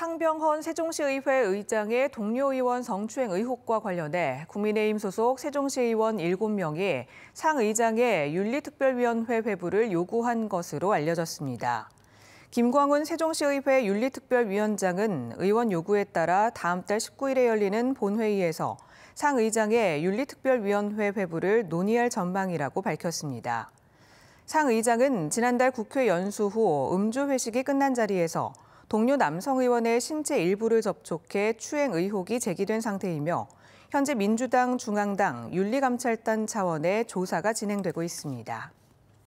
상병헌 세종시의회 의장의 동료 의원 성추행 의혹과 관련해 국민의힘 소속 세종시 의원 7명이 상 의장의 윤리특별위원회 회부를 요구한 것으로 알려졌습니다. 김광훈 세종시의회 윤리특별위원장은 의원 요구에 따라 다음 달 19일에 열리는 본회의에서 상 의장의 윤리특별위원회 회부를 논의할 전망이라고 밝혔습니다. 상 의장은 지난달 국회 연수 후 음주 회식이 끝난 자리에서 동료 남성 의원의 신체 일부를 접촉해 추행 의혹이 제기된 상태이며 현재 민주당 중앙당 윤리감찰단 차원의 조사가 진행되고 있습니다.